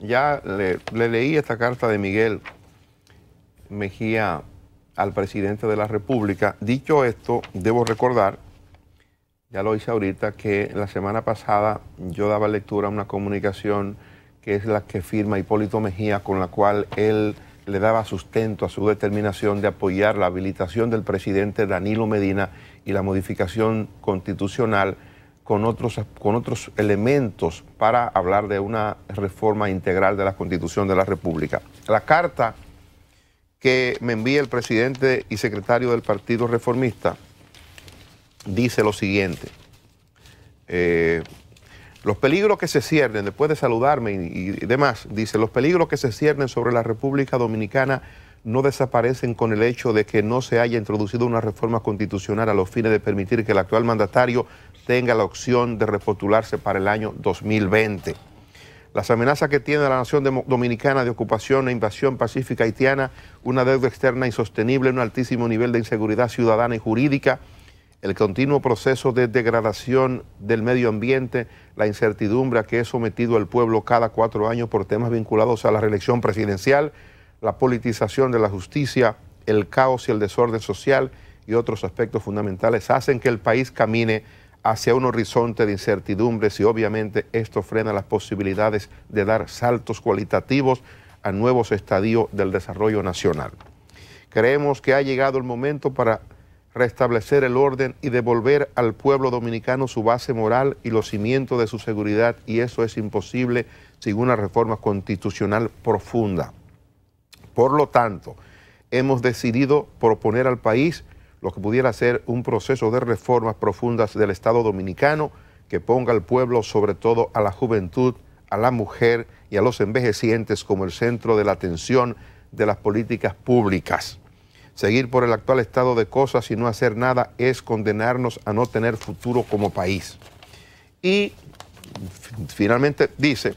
Ya le, leí esta carta de Miguel Mejía al presidente de la República. Dicho esto, debo recordar, ya lo hice ahorita, que la semana pasada yo daba lectura a una comunicación que es la que firma Hipólito Mejía, con la cual él le daba sustento a su determinación de apoyar la habilitación del presidente Danilo Medina y la modificación constitucional con otros, con otros elementos para hablar de una reforma integral de la Constitución de la República. La carta que me envía el presidente y secretario del Partido Reformista dice lo siguiente. Eh, los peligros que se ciernen, después de saludarme y, y, demás, dice, los peligros que se ciernen sobre la República Dominicana no desaparecen con el hecho de que no se haya introducido una reforma constitucional a los fines de permitir que el actual mandatario tenga la opción de repostularse para el año 2020. Las amenazas que tiene la nación dominicana de ocupación e invasión pacífica haitiana, una deuda externa insostenible, un altísimo nivel de inseguridad ciudadana y jurídica, el continuo proceso de degradación del medio ambiente, la incertidumbre a que es sometido el pueblo cada cuatro años por temas vinculados a la reelección presidencial, la politización de la justicia, el caos y el desorden social y otros aspectos fundamentales hacen que el país camine hacia un horizonte de incertidumbres y obviamente esto frena las posibilidades de dar saltos cualitativos a nuevos estadios del desarrollo nacional. Creemos que ha llegado el momento para restablecer el orden y devolver al pueblo dominicano su base moral y los cimientos de su seguridad y eso es imposible sin una reforma constitucional profunda. Por lo tanto, hemos decidido proponer al país lo que pudiera ser un proceso de reformas profundas del Estado dominicano que ponga al pueblo, sobre todo a la juventud, a la mujer y a los envejecientes como el centro de la atención de las políticas públicas. Seguir por el actual estado de cosas y no hacer nada es condenarnos a no tener futuro como país. Y finalmente dice,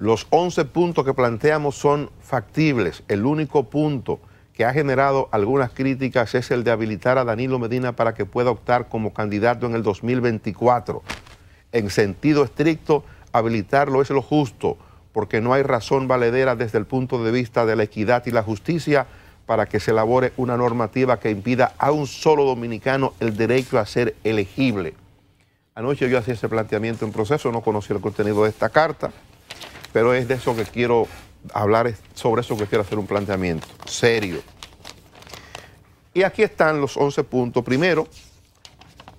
los 11 puntos que planteamos son factibles. El único punto que ha generado algunas críticas es el de habilitar a Danilo Medina para que pueda optar como candidato en el 2024. En sentido estricto, habilitarlo es lo justo, porque no hay razón valedera desde el punto de vista de la equidad y la justicia para que se elabore una normativa que impida a un solo dominicano el derecho a ser elegible. Anoche yo hacía ese planteamiento en proceso, no conocía el contenido de esta carta, pero es de eso que quiero hablar sobre eso que quiero hacer un planteamiento serio. Y aquí están los 11 puntos. Primero,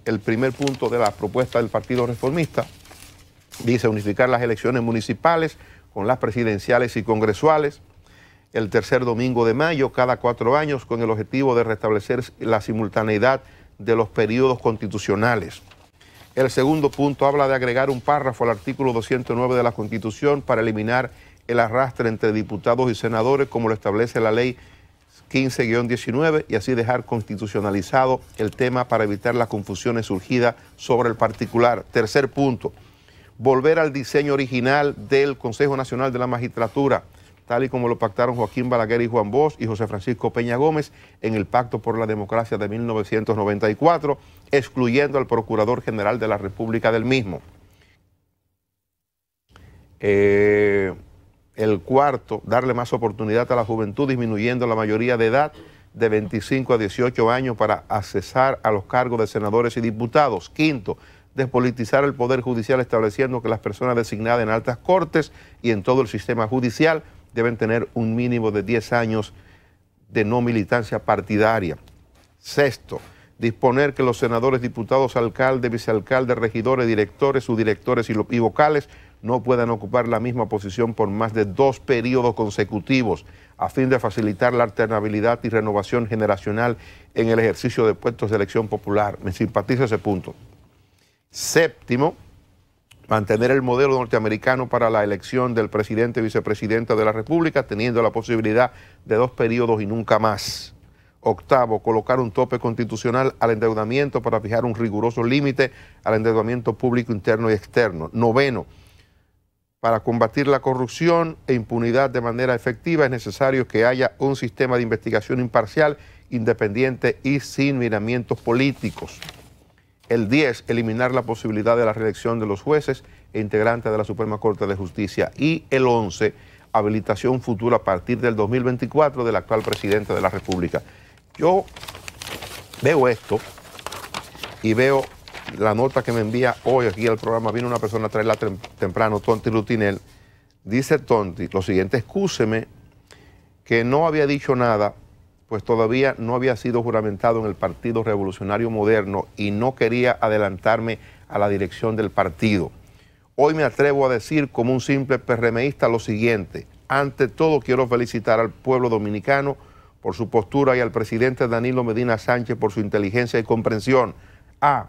el primer punto de la propuesta del Partido Reformista dice unificar las elecciones municipales con las presidenciales y congresuales el tercer domingo de mayo cada cuatro años con el objetivo de restablecer la simultaneidad de los periodos constitucionales. El segundo punto habla de agregar un párrafo al artículo 209 de la Constitución para eliminar el arrastre entre diputados y senadores, como lo establece la ley 15-19, y así dejar constitucionalizado el tema para evitar las confusiones surgidas sobre el particular. Tercer punto, volver al diseño original del Consejo Nacional de la Magistratura, tal y como lo pactaron Joaquín Balaguer y Juan Bosch y José Francisco Peña Gómez en el Pacto por la Democracia de 1994, excluyendo al Procurador General de la República del mismo. Eh, el cuarto, darle más oportunidad a la juventud, disminuyendo la mayoría de edad de 25 a 18 años para accesar a los cargos de senadores y diputados. Quinto, despolitizar el Poder Judicial estableciendo que las personas designadas en altas cortes y en todo el sistema judicial deben tener un mínimo de 10 años de no militancia partidaria. Sexto, disponer que los senadores, diputados, alcaldes, vicealcaldes, regidores, directores, subdirectores y, vocales no puedan ocupar la misma posición por más de dos periodos consecutivos, a fin de facilitar la alternabilidad y renovación generacional en el ejercicio de puestos de elección popular. Me simpatiza ese punto. Séptimo, mantener el modelo norteamericano para la elección del presidente y vicepresidenta de la República, teniendo la posibilidad de dos periodos y nunca más. Octavo, colocar un tope constitucional al endeudamiento para fijar un riguroso límite al endeudamiento público interno y externo. Noveno, para combatir la corrupción e impunidad de manera efectiva es necesario que haya un sistema de investigación imparcial, independiente y sin miramientos políticos. El 10, eliminar la posibilidad de la reelección de los jueces e integrantes de la Suprema Corte de Justicia. Y el 11, habilitación futura a partir del 2024 del actual presidente de la República. Yo veo esto y veo la nota que me envía hoy aquí al programa, vino una persona a traerla temprano, Tonti Lutinel, dice Tonti lo siguiente, excúseme que no había dicho nada, pues todavía no había sido juramentado en el Partido Revolucionario Moderno y no quería adelantarme a la dirección del partido. Hoy me atrevo a decir como un simple PRMista lo siguiente, ante todo quiero felicitar al pueblo dominicano, por su postura y al presidente Danilo Medina Sánchez por su inteligencia y comprensión. A.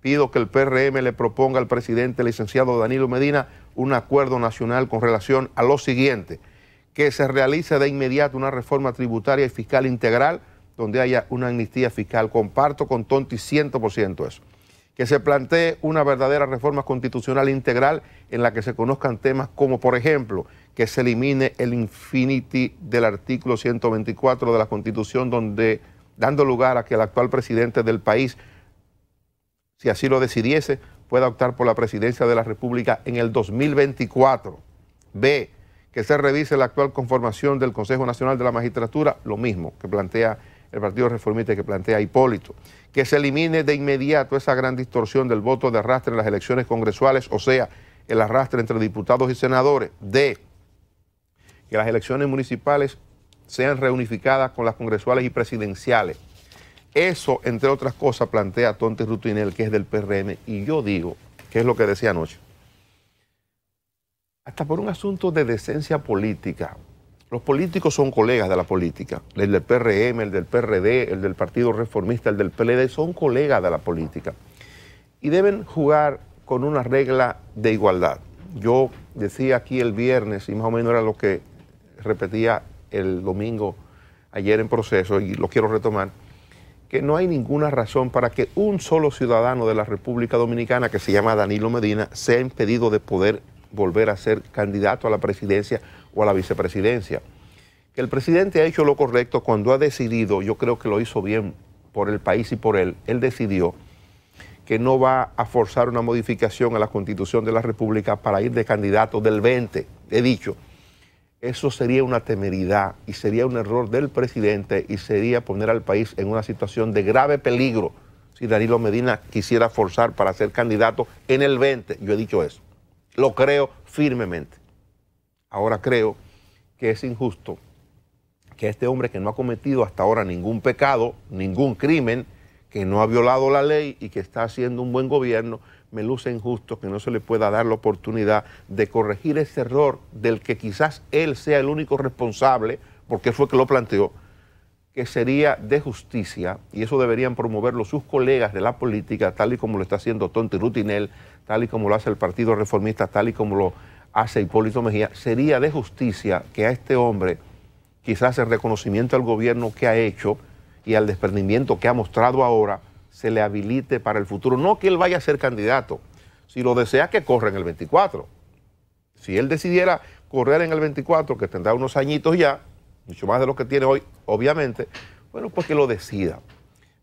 Pido que el PRM le proponga al presidente licenciado Danilo Medina un acuerdo nacional con relación a lo siguiente, que se realice de inmediato una reforma tributaria y fiscal integral donde haya una amnistía fiscal. Comparto con Tonti 100% eso que se plantee una verdadera reforma constitucional integral en la que se conozcan temas como, por ejemplo, que se elimine el infinity del artículo 124 de la Constitución, donde dando lugar a que el actual presidente del país, si así lo decidiese, pueda optar por la presidencia de la República en el 2024. B, que se revise la actual conformación del Consejo Nacional de la Magistratura, lo mismo que plantea el Partido Reformista que plantea Hipólito, que se elimine de inmediato esa gran distorsión del voto de arrastre en las elecciones congresuales, o sea, el arrastre entre diputados y senadores, de que las elecciones municipales sean reunificadas con las congresuales y presidenciales. Eso, entre otras cosas, plantea Tonte Rutinel, que es del PRM, y yo digo, que es lo que decía anoche, hasta por un asunto de decencia política, los políticos son colegas de la política. El del PRM, el del PRD, el del Partido Reformista, el del PLD, son colegas de la política. Y deben jugar con una regla de igualdad. Yo decía aquí el viernes, y más o menos era lo que repetía el domingo ayer en proceso, y lo quiero retomar, que no hay ninguna razón para que un solo ciudadano de la República Dominicana, que se llama Danilo Medina, sea impedido de poder volver a ser candidato a la presidencia o a la vicepresidencia. Que el presidente ha hecho lo correcto cuando ha decidido, yo creo que lo hizo bien por el país y por él, él decidió que no va a forzar una modificación a la constitución de la República para ir de candidato del 20, he dicho. Eso sería una temeridad y sería un error del presidente y sería poner al país en una situación de grave peligro si Danilo Medina quisiera forzar para ser candidato en el 20. Yo he dicho eso. Lo creo firmemente. Ahora creo que es injusto que este hombre que no ha cometido hasta ahora ningún pecado, ningún crimen, que no ha violado la ley y que está haciendo un buen gobierno, me luce injusto que no se le pueda dar la oportunidad de corregir ese error del que quizás él sea el único responsable, porque fue que lo planteó, que sería de justicia, y eso deberían promoverlo sus colegas de la política, tal y como lo está haciendo Tonti Rutinel, tal y como lo hace el Partido Reformista, tal y como lo hace Hipólito Mejía, sería de justicia que a este hombre, quizás el reconocimiento al gobierno que ha hecho y al desprendimiento que ha mostrado ahora, se le habilite para el futuro. No que él vaya a ser candidato, si lo desea que corra en el 24. Si él decidiera correr en el 24, que tendrá unos añitos ya, mucho más de lo que tiene hoy, obviamente, bueno, pues que lo decida.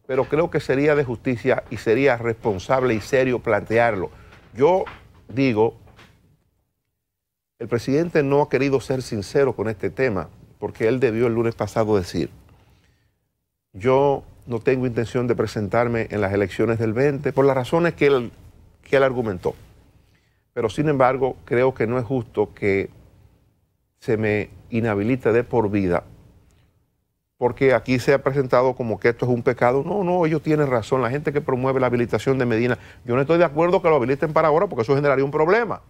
Pero creo que sería de justicia y sería responsable y serio plantearlo. Yo digo, el presidente no ha querido ser sincero con este tema, porque él debió el lunes pasado decir, yo no tengo intención de presentarme en las elecciones del 20 por las razones que él, que él argumentó. Pero sin embargo, creo que no es justo que me inhabilite de por vida, porque aquí se ha presentado como que esto es un pecado. No, no, ellos tienen razón. La gente que promueve la habilitación de Medina, yo no estoy de acuerdo que lo habiliten para ahora porque eso generaría un problema.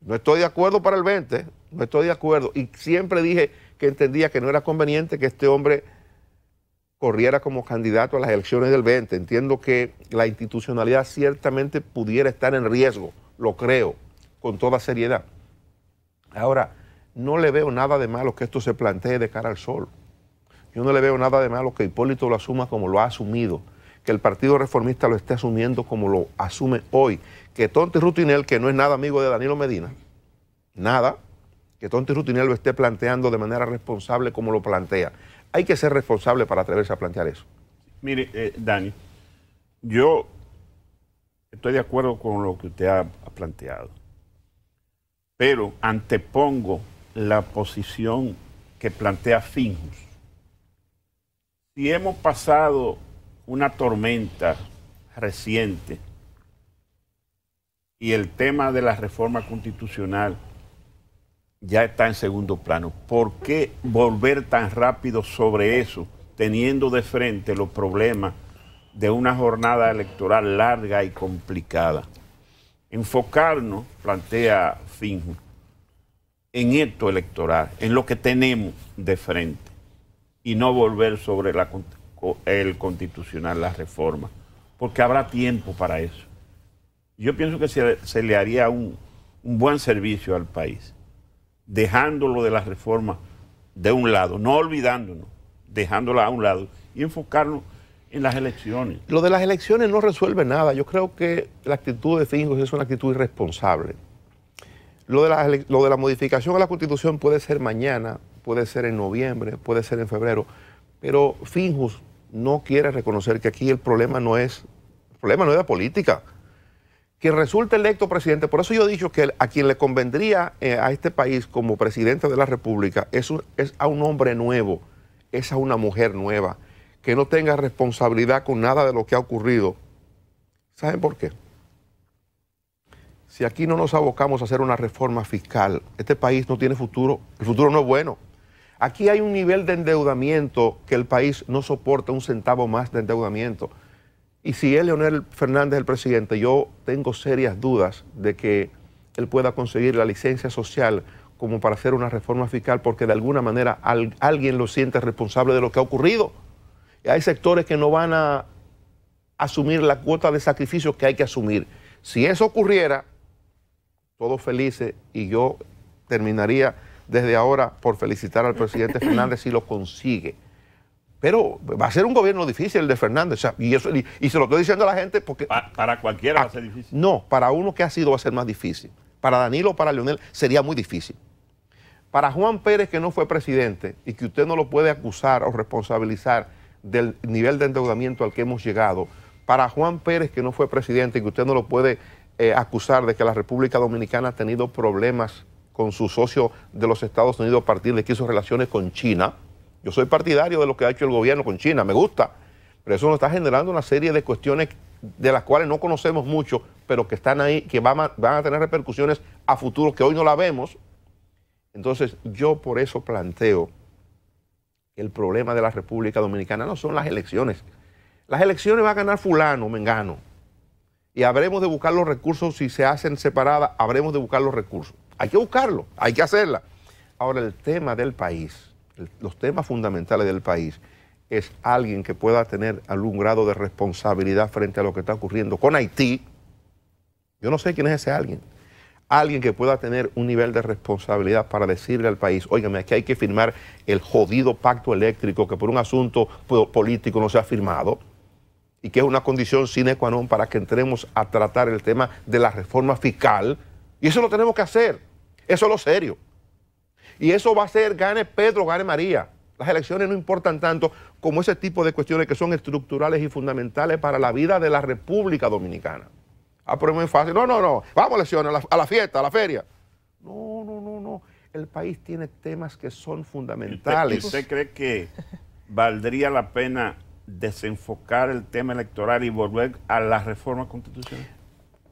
No estoy de acuerdo para el 20, no estoy de acuerdo. Y siempre dije que entendía que no era conveniente que este hombre corriera como candidato a las elecciones del 20. Entiendo que la institucionalidad ciertamente pudiera estar en riesgo, lo creo, con toda seriedad. Ahora, no le veo nada de malo que esto se plantee de cara al sol. Yo no le veo nada de malo que Hipólito lo asuma como lo ha asumido, que el Partido Reformista lo esté asumiendo como lo asume hoy, que Tonti Rutinel, que no es nada amigo de Danilo Medina, nada, que Tonti Rutinel lo esté planteando de manera responsable como lo plantea. Hay que ser responsable para atreverse a plantear eso. Mire, eh, Dani, yo estoy de acuerdo con lo que usted ha planteado, pero antepongo la posición que plantea Finjus. Si hemos pasado una tormenta reciente y el tema de la reforma constitucional ya está en segundo plano, ¿por qué volver tan rápido sobre eso, teniendo de frente los problemas de una jornada electoral larga y complicada? Enfocarnos, plantea Finjus, en esto electoral, en lo que tenemos de frente, y no volver sobre el constitucional, las reformas, porque habrá tiempo para eso. Yo pienso que se, le haría un, buen servicio al país, dejándolo de las reformas de un lado, no olvidándonos, dejándola a un lado y enfocarnos en las elecciones. Lo de las elecciones no resuelve nada. Yo creo que la actitud de Fingos es una actitud irresponsable. Lo de, la, lo de la modificación a la Constitución puede ser mañana, puede ser en noviembre, puede ser en febrero, pero Finjus no quiere reconocer que aquí el problema no es, problema no es la política. Que resulte electo presidente, por eso yo he dicho que a quien le convendría eh, a este país como presidente de la República es a un hombre nuevo, es a una mujer nueva, que no tenga responsabilidad con nada de lo que ha ocurrido. ¿Saben por qué? si aquí no nos abocamos a hacer una reforma fiscal, este país no tiene futuro, el futuro no es bueno. Aquí hay un nivel de endeudamiento que el país no soporta un centavo más de endeudamiento. Y si es Leonel Fernández el presidente, yo tengo serias dudas de que él pueda conseguir la licencia social como para hacer una reforma fiscal, porque de alguna manera alguien lo siente responsable de lo que ha ocurrido. hay sectores que no van a asumir la cuota de sacrificio que hay que asumir. Si eso ocurriera, todos felices y yo terminaría desde ahora por felicitar al presidente Fernández si lo consigue. Pero va a ser un gobierno difícil el de Fernández. y, eso, y, se lo estoy diciendo a la gente porque... para cualquiera va a ser ah, difícil. No, para uno que ha sido va a ser más difícil. Para Danilo, para Leonel, sería muy difícil. Para Juan Pérez, que no fue presidente y que usted no lo puede acusar o responsabilizar del nivel de endeudamiento al que hemos llegado, para Juan Pérez, que no fue presidente y que usted no lo puede eh, acusar de que la República Dominicana ha tenido problemas con su socio de los Estados Unidos a partir de que hizo relaciones con China. Yo soy partidario de lo que ha hecho el gobierno con China, me gusta, pero eso nos está generando una serie de cuestiones de las cuales no conocemos mucho, pero que están ahí, que van a, tener repercusiones a futuro que hoy no la vemos. Entonces yo por eso planteo que el problema de la República Dominicana no son las elecciones. Las elecciones va a ganar fulano, mengano y habremos de buscar los recursos. Si se hacen separadas, habremos de buscar los recursos. Hay que buscarlo, hay que hacerla. Ahora, el tema del país, los temas fundamentales del país, es alguien que pueda tener algún grado de responsabilidad frente a lo que está ocurriendo con Haití. Yo no sé quién es ese alguien. Alguien que pueda tener un nivel de responsabilidad para decirle al país, óigame, aquí hay que firmar el jodido pacto eléctrico que por un asunto político no se ha firmado y que es una condición sine qua non para que entremos a tratar el tema de la reforma fiscal. Y eso lo tenemos que hacer. Eso es lo serio. Y eso va a ser, gane Pedro, gane María. Las elecciones no importan tanto como ese tipo de cuestiones que son estructurales y fundamentales para la vida de la República Dominicana. Ah, pero es muy fácil. No, no, no. Vamos a elecciones, a la, fiesta, a la feria. No, no, no, no. El país tiene temas que son fundamentales. usted cree que valdría la pena desenfocar el tema electoral y volver a la reforma constitucional?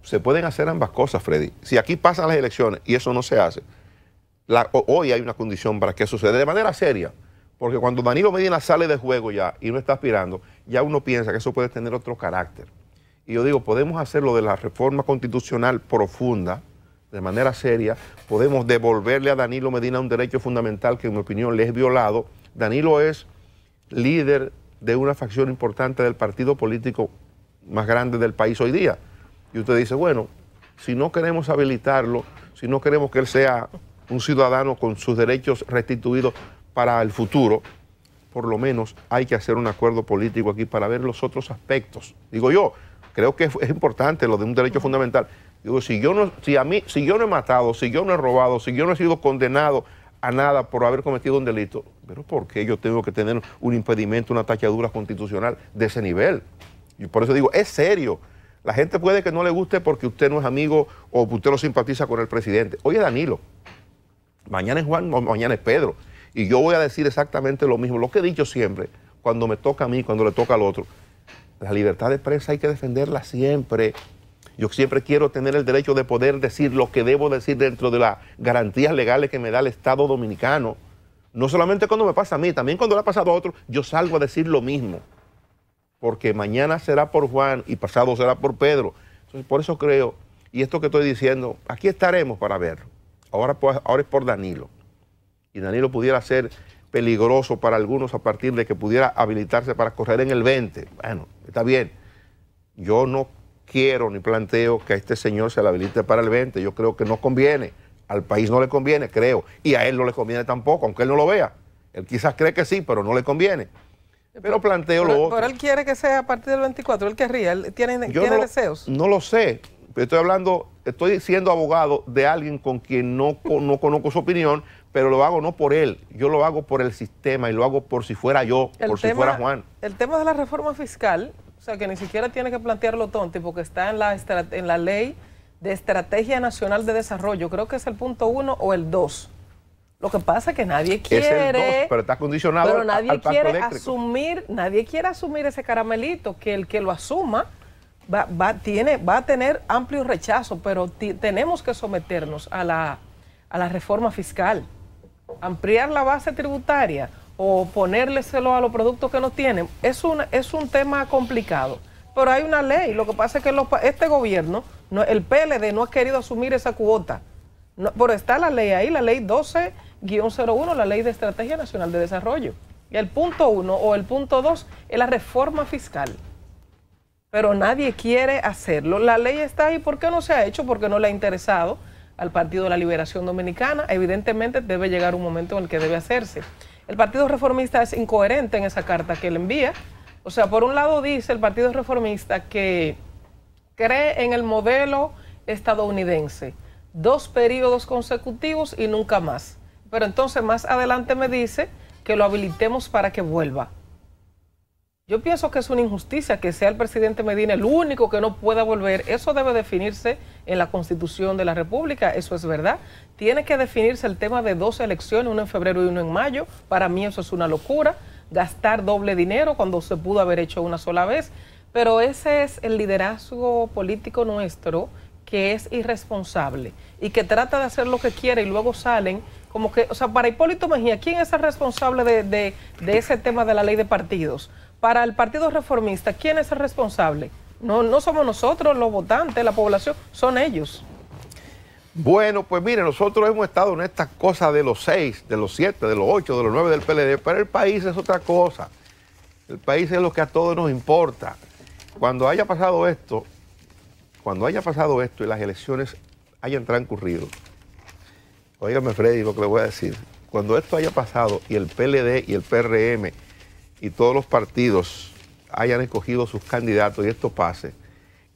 Se pueden hacer ambas cosas, Freddy. Si aquí pasan las elecciones y eso no se hace, hoy hay una condición para que suceda de manera seria. Porque cuando Danilo Medina sale de juego ya y no está aspirando, ya uno piensa que eso puede tener otro carácter. Y yo digo, podemos hacerlo de la reforma constitucional profunda, de manera seria, podemos devolverle a Danilo Medina un derecho fundamental que en mi opinión le es violado. Danilo es líder de una facción importante del partido político más grande del país hoy día. Y usted dice, bueno, si no queremos habilitarlo, si no queremos que él sea un ciudadano con sus derechos restituidos para el futuro, por lo menos hay que hacer un acuerdo político aquí para ver los otros aspectos. Digo yo, creo que es importante lo de un derecho fundamental. Digo, si yo no, si a mí, si yo no he matado, si yo no he robado, si yo no he sido condenado a nada por haber cometido un delito, pero ¿por qué yo tengo que tener un impedimento, una tachadura constitucional de ese nivel? Y por eso digo, es serio. La gente puede que no le guste porque usted no es amigo o usted no simpatiza con el presidente. oye Danilo, mañana es Juan, mañana es Pedro. Y yo voy a decir exactamente lo mismo, lo que he dicho siempre, cuando me toca a mí, cuando le toca al otro. La libertad de prensa hay que defenderla siempre. Yo siempre quiero tener el derecho de poder decir lo que debo decir dentro de las garantías legales que me da el Estado dominicano. No solamente cuando me pasa a mí, también cuando le ha pasado a otro, yo salgo a decir lo mismo. Porque mañana será por Juan y pasado será por Pedro. Entonces, por eso creo, y esto que estoy diciendo, aquí estaremos para verlo. Ahora, pues, ahora es por Danilo. Y Danilo pudiera ser peligroso para algunos a partir de que pudiera habilitarse para correr en el 20. Bueno, está bien. Yo no quiero ni planteo que a este señor se le habilite para el 20. Yo creo que no conviene. Al país no le conviene, creo. Y a él no le conviene tampoco, aunque él no lo vea. Él quizás cree que sí, pero no le conviene. Pero planteo lo otro. Pero él quiere que sea a partir del 24, él querría, él tiene, deseos. no lo sé. estoy hablando, estoy siendo abogado de alguien con quien no, conozco su opinión, pero lo hago no por él, yo lo hago por el sistema y lo hago por si fuera yo, por si fuera Juan. El tema de la reforma fiscal o sea, que ni siquiera tiene que plantearlo tonto, porque está en la, en la ley de Estrategia Nacional de Desarrollo. Creo que es el punto uno o el dos. Lo que pasa es que nadie quiere. Es el dos, pero está condicionado. Pero nadie quiere asumir, nadie quiere asumir ese caramelito, que el que lo asuma va, tiene, va a tener amplio rechazo, pero tenemos que someternos a la, a la reforma fiscal, ampliar la base tributaria o ponérselo a los productos que no tienen, es un, es un tema complicado. Pero hay una ley, lo que pasa es que este gobierno, no, el PLD no ha querido asumir esa cuota. pero está la ley ahí, la ley 12-01, la ley de Estrategia Nacional de Desarrollo. Y el punto 1 o el punto 2 es la reforma fiscal. Pero nadie quiere hacerlo. La ley está ahí. ¿Por qué no se ha hecho? Porque no le ha interesado al Partido de la Liberación Dominicana. Evidentemente debe llegar un momento en el que debe hacerse. El Partido Reformista es incoherente en esa carta que le envía. O sea, por un lado dice el Partido Reformista que cree en el modelo estadounidense, dos periodos consecutivos y nunca más. Pero entonces más adelante me dice que lo habilitemos para que vuelva. Yo pienso que es una injusticia que sea el presidente Medina el único que no pueda volver. Eso debe definirse en la Constitución de la República, eso es verdad. Tiene que definirse el tema de dos elecciones, una en febrero y una en mayo. Para mí eso es una locura, gastar doble dinero cuando se pudo haber hecho una sola vez. Pero ese es el liderazgo político nuestro que es irresponsable y que trata de hacer lo que quiere y luego salen como que, o sea, para Hipólito Mejía, ¿quién es el responsable de, de ese tema de la ley de partidos? para el Partido Reformista, ¿quién es el responsable? No, no somos nosotros los votantes, la población, son ellos. Bueno, pues mire, nosotros hemos estado en estas cosas de los seis, de los siete, de los ocho, de los nueve del PLD, pero el país es otra cosa. El país es lo que a todos nos importa. Cuando haya pasado esto, cuando haya pasado esto y las elecciones hayan transcurrido, oígame, Freddy lo que le voy a decir, cuando esto haya pasado y el PLD y el PRM y todos los partidos hayan escogido sus candidatos y esto pase,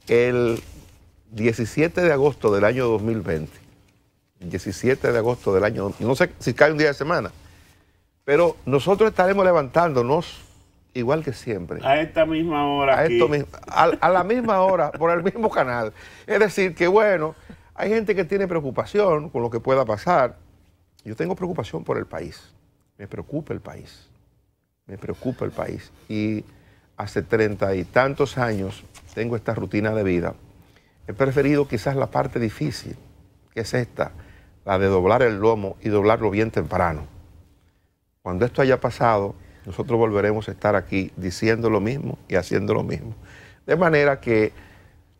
el 17 de agosto del año 2020, 17 de agosto del año, no sé si cae un día de semana, pero nosotros estaremos levantándonos igual que siempre. A esta misma hora. a la misma hora, por el mismo canal. Es decir, que bueno, hay gente que tiene preocupación con lo que pueda pasar. Yo tengo preocupación por el país. Me preocupa el país me preocupa el país. Y hace treinta y tantos años tengo esta rutina de vida. He preferido quizás la parte difícil, que es esta, la de doblar el lomo y doblarlo bien temprano. Cuando esto haya pasado, nosotros volveremos a estar aquí diciendo lo mismo y haciendo lo mismo. De manera que...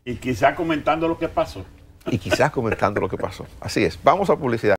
Y quizás comentando lo que pasó. Y quizás comentando lo que pasó. Así es. Vamos a publicidad.